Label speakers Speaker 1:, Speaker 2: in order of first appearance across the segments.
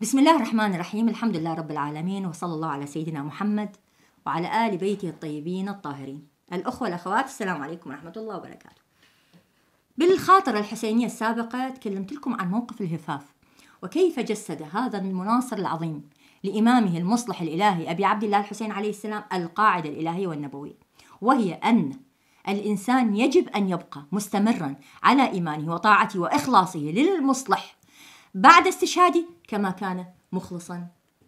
Speaker 1: بسم الله الرحمن الرحيم الحمد لله رب العالمين وصلى الله على سيدنا محمد وعلى آل بيته الطيبين الطاهرين الأخوة الأخوات السلام عليكم ورحمة الله وبركاته بالخاطرة الحسينية السابقة تكلمت لكم عن موقف الهفاف وكيف جسد هذا المناصر العظيم لإمامه المصلح الإلهي أبي عبد الله الحسين عليه السلام القاعدة الإلهية والنبوية وهي أن الإنسان يجب أن يبقى مستمرا على إيمانه وطاعته وإخلاصه للمصلح بعد استشهادي كما كان مخلصا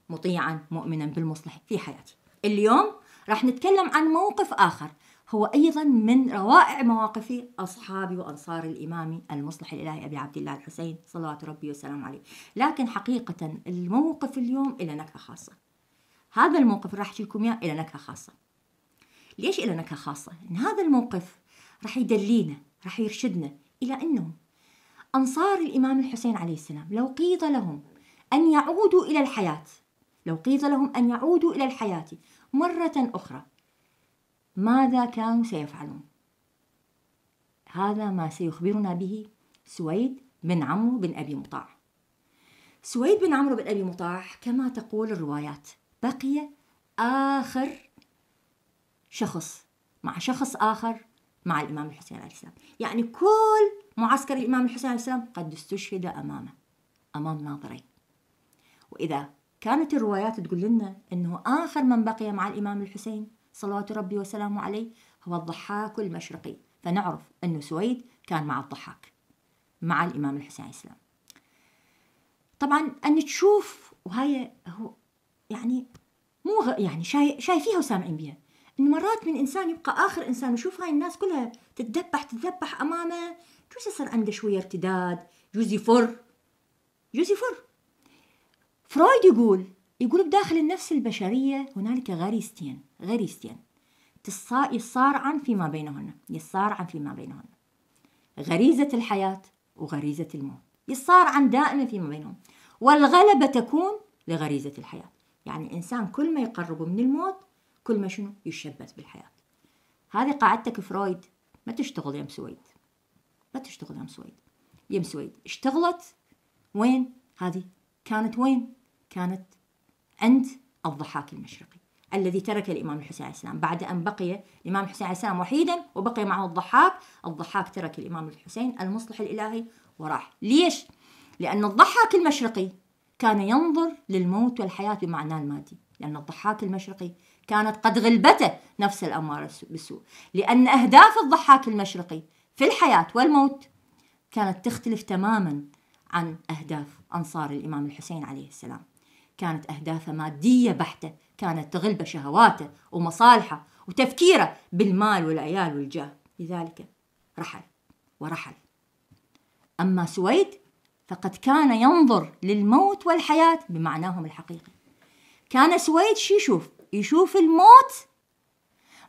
Speaker 1: مطيعا مؤمنا بالمصلح في حياتي اليوم راح نتكلم عن موقف آخر هو أيضا من روائع مواقفي أصحابي وأنصار الإمام المصلح الإلهي أبي عبد الله الحسين صلوات ربي وسلام عليه لكن حقيقة الموقف اليوم إلى نكهة خاصة هذا الموقف راح أحكي لكم إياه إلى نكهة خاصة ليش إلى نكهة خاصة؟ إن هذا الموقف راح يدلينا راح يرشدنا إلى أنه أنصار الإمام الحسين عليه السلام لو قيض لهم أن يعودوا إلى الحياة لو قيض لهم أن يعودوا إلى الحياة مرة أخرى ماذا كانوا سيفعلون هذا ما سيخبرنا به سويد بن عمرو بن أبي مطاع سويد بن عمرو بن أبي مطاع كما تقول الروايات بقي آخر شخص مع شخص آخر مع الإمام الحسين عليه السلام يعني كل معسكر الإمام الحسين عليه السلام قد استشهد أمامه أمام ناظرين وإذا كانت الروايات تقول لنا أنه آخر من بقي مع الإمام الحسين صلوات ربي وسلامه عليه هو الضحاك المشرقي فنعرف أنه سويد كان مع الضحاك مع الإمام الحسين عليه السلام طبعا أن تشوف وهي هو يعني مو يعني شاي... شايفيها وسامعين بيها انه مرات من انسان يبقى اخر انسان ويشوف هاي الناس كلها تتذبح تتذبح امامه جوز يصير عنده شوية ارتداد جوز يفر جوز يفر فرويد يقول يقول بداخل النفس البشرية هنالك غريزتين غريزتين يصارعا فيما بينهن يصارعا فيما بينهن غريزة الحياة وغريزة الموت يصارعا دائما فيما بينهم والغلبة تكون لغريزة الحياة يعني الإنسان كل ما يقرب من الموت كل ما شنو يشبث بالحياة هذه قاعدتك فرويد ما تشتغل يا مسويد ما تشتغل ام سويد ام سويد اشتغلت وين هذه كانت وين كانت عند الضحاك المشرقي الذي ترك الإمام الحسين عليه السلام بعد أن بقي الإمام الحسين عليه السلام وحيدا وبقي معه الضحاك الضحاك ترك الإمام الحسين المصلح الإلهي وراح ليش؟ لأن الضحاك المشرقي كان ينظر للموت والحياة بمعناه المادي لأن الضحاك المشرقي كانت قد غلبته نفس الأمارة بالسوء لأن أهداف الضحاك المشرقي في الحياة والموت كانت تختلف تماما عن أهداف أنصار الإمام الحسين عليه السلام كانت أهدافه مادية بحتة كانت تغلب شهواته ومصالحه وتفكيره بالمال والعيال والجاه لذلك رحل ورحل أما سويد فقد كان ينظر للموت والحياة بمعناهم الحقيقي كان سويد شي يشوف؟ يشوف الموت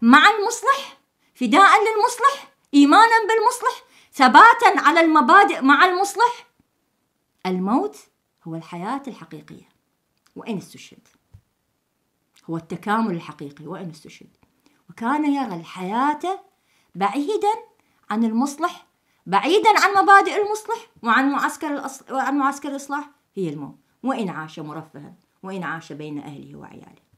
Speaker 1: مع المصلح فداء للمصلح إيمانا بالمصلح ثباتا على المبادئ مع المصلح الموت هو الحياة الحقيقية وإن استشهد هو التكامل الحقيقي وإن استشهد وكان يرى الحياة بعيدا عن المصلح بعيدا عن مبادئ المصلح وعن معسكر وعن معسكر الإصلاح هي الموت وإن عاش مرفها وإن عاش بين أهله وعياله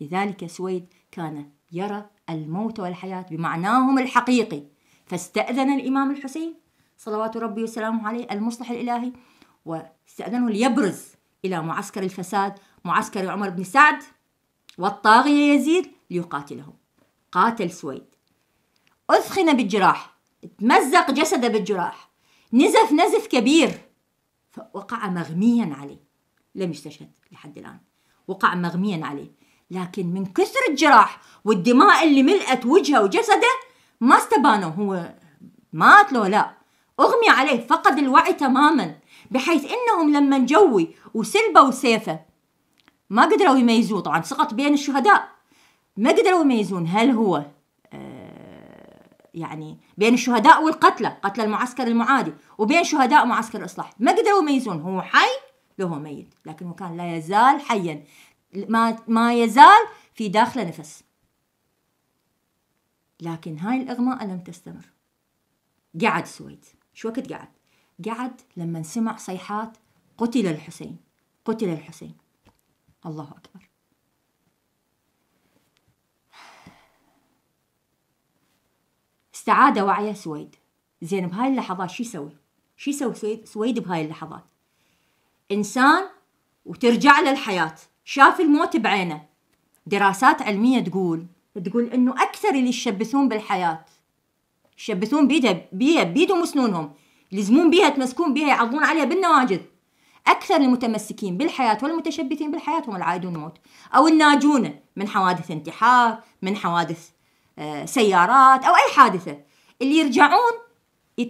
Speaker 1: لذلك سويد كان يرى الموت والحياة بمعناهم الحقيقي فاستأذن الإمام الحسين صلوات ربي وسلامه عليه المصلح الإلهي واستأذنه ليبرز إلى معسكر الفساد معسكر عمر بن سعد والطاغية يزيد ليقاتلهم قاتل سويد أثخن بالجراح تمزق جسده بالجراح نزف نزف كبير فوقع مغميا عليه لم يستشهد لحد الآن وقع مغميا عليه لكن من كثر الجراح والدماء اللي ملأت وجهه وجسده ما استبانوا هو مات لو لا أغمي عليه فقد الوعي تماما بحيث إنهم لما جوي وسلبوا سيفه ما قدروا يميزوه طبعا سقط بين الشهداء ما قدروا يميزون هل هو آه، يعني بين الشهداء والقتلى قتلى المعسكر المعادي وبين شهداء معسكر الإصلاح ما قدروا يميزون هو حي لو هو ميت لكنه كان لا يزال حيا ما, ما يزال في داخله نفس لكن هاي الإغماءة لم تستمر قعد سويد شو وقت قعد قعد لما سمع صيحات قتل الحسين قتل الحسين الله أكبر استعاد وعيه سويد زين بهاي اللحظات شو يسوي شو يسوي سويد, سويد بهاي اللحظات إنسان وترجع للحياة شاف الموت بعينه دراسات علمية تقول تقول انه اكثر اللي يشبثون بالحياة يشبثون بيده بيها بيدهم وسنونهم يلزمون بيها يتمسكون بيها يعضون عليها بالنواجذ اكثر المتمسكين بالحياة والمتشبثين بالحياة هم العائدون الموت او الناجون من حوادث انتحار من حوادث آه، سيارات او اي حادثة اللي يرجعون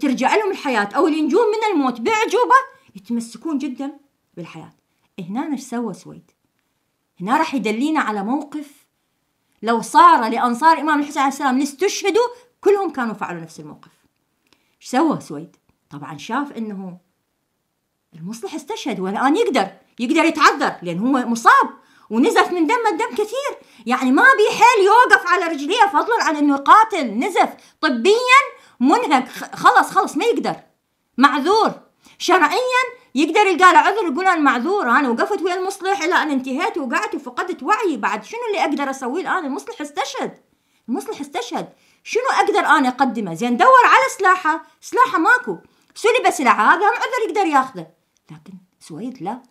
Speaker 1: ترجع لهم الحياة او اللي ينجون من الموت باعجوبة يتمسكون جدا بالحياة هنا ايش سوى سويد هنا راح يدلينا على موقف لو صار لأنصار الإمام الحسين عليه السلام لاستشهدوا كلهم كانوا فعلوا نفس الموقف ايش سوى سويد؟ طبعا شاف انه المصلح استشهد والان يقدر يقدر يتعذر لان هو مصاب ونزف من دمه الدم كثير يعني ما بي حيل يوقف على رجليه فضلا عن انه يقاتل نزف طبيا منهك خلص خلص ما يقدر معذور شرعيا يقدر يلقى له عذر يقول انا معذور انا وقفت ويا المصلح الى ان انتهيت وقعت وفقدت وعي بعد شنو اللي اقدر اسويه الان المصلح استشهد المصلح استشهد شنو اقدر انا اقدمه زين دور على سلاحه سلاحه ماكو سلب سلاحه هذا هم عذر يقدر ياخذه لكن سويد لا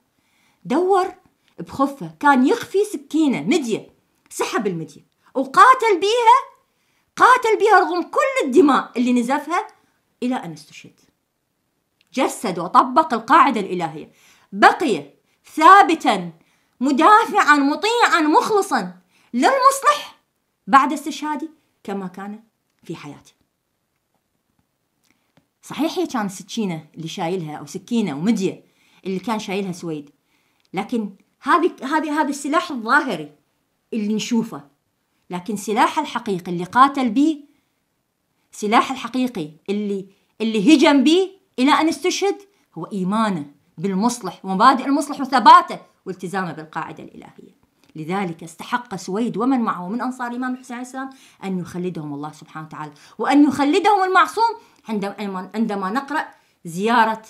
Speaker 1: دور بخفه كان يخفي سكينه مديه سحب المديه وقاتل بيها قاتل بها رغم كل الدماء اللي نزفها الى ان استشهد جسد وطبق القاعدة الإلهية بقي ثابتا مدافعا مطيعا مخلصا للمصلح بعد استشهادي كما كان في حياتي صحيح هي كان سكينة اللي شايلها أو سكينة ومدية اللي كان شايلها سويد لكن هذه هذه هذا السلاح الظاهري اللي نشوفه لكن سلاح الحقيقي اللي قاتل بيه سلاح الحقيقي اللي اللي هجم بيه إلى أن استشهد هو إيمانه بالمصلح ومبادئ المصلح وثباته والتزامه بالقاعدة الإلهية لذلك استحق سويد ومن معه من أنصار الإمام الحسين عليه السلام أن يخلدهم الله سبحانه وتعالى وأن يخلدهم المعصوم عندما نقرأ زيارة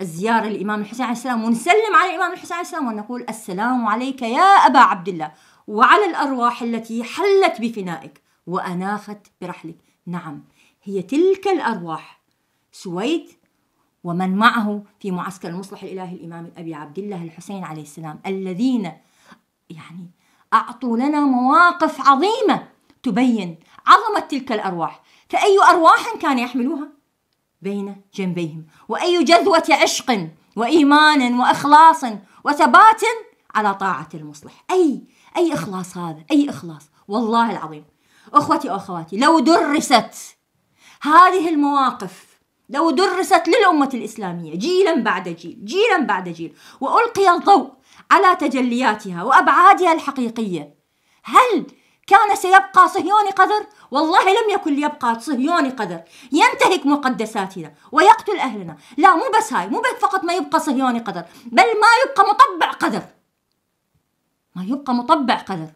Speaker 1: الزيارة للإمام الحسين عليه السلام ونسلم على الإمام الحسين عليه السلام ونقول السلام عليك يا أبا عبد الله وعلى الأرواح التي حلت بفنائك وأناخت برحلك نعم هي تلك الأرواح سويد ومن معه في معسكر المصلح الإلهي الإمام أبي عبد الله الحسين عليه السلام الذين يعني أعطوا لنا مواقف عظيمة تبين عظمة تلك الأرواح فأي أرواح كان يحملوها بين جنبيهم وأي جذوة عشق وإيمان وإخلاص وثبات على طاعة المصلح أي أي إخلاص هذا أي إخلاص والله العظيم أخوتي وأخواتي لو درست هذه المواقف لو درست للأمة الإسلامية جيلا بعد جيل جيلا بعد جيل وألقي الضوء على تجلياتها وأبعادها الحقيقية هل كان سيبقى صهيوني قدر؟ والله لم يكن ليبقى صهيوني قدر ينتهك مقدساتنا ويقتل أهلنا لا مو بس هاي مو بس فقط ما يبقى صهيوني قدر بل ما يبقى مطبع قدر ما يبقى مطبع قدر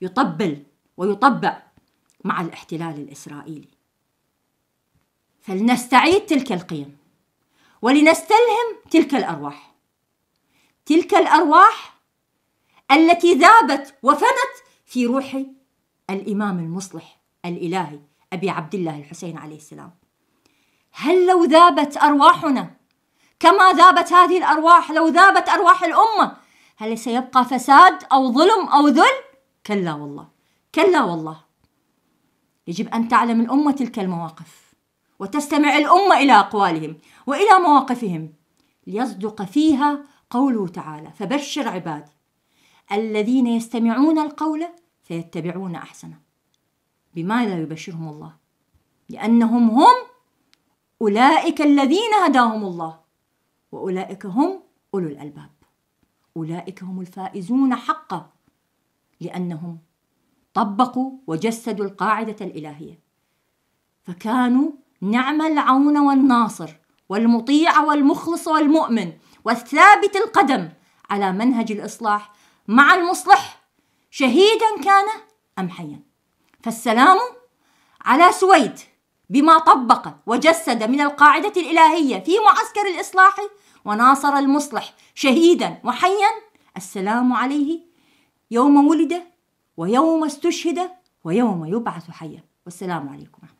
Speaker 1: يطبل ويطبع مع الاحتلال الإسرائيلي فلنستعيد تلك القيم ولنستلهم تلك الارواح تلك الارواح التي ذابت وفنت في روح الامام المصلح الالهي ابي عبد الله الحسين عليه السلام هل لو ذابت ارواحنا كما ذابت هذه الارواح لو ذابت ارواح الامه هل سيبقى فساد او ظلم او ذل كلا والله كلا والله يجب ان تعلم الامه تلك المواقف وتستمع الأمة إلى أقوالهم وإلى مواقفهم ليصدق فيها قوله تعالى فبشر عبادي الذين يستمعون القول فيتبعون أحسنه بماذا يبشرهم الله لأنهم هم أولئك الذين هداهم الله وأولئك هم أولو الألباب أولئك هم الفائزون حقا لأنهم طبقوا وجسدوا القاعدة الإلهية فكانوا نعم العون والناصر والمطيع والمخلص والمؤمن والثابت القدم على منهج الإصلاح مع المصلح شهيدا كان أم حيا فالسلام على سويد بما طبق وجسد من القاعدة الإلهية في معسكر الإصلاح وناصر المصلح شهيدا وحيا السلام عليه يوم ولد ويوم استشهد ويوم يبعث حيا والسلام عليكم ورحمة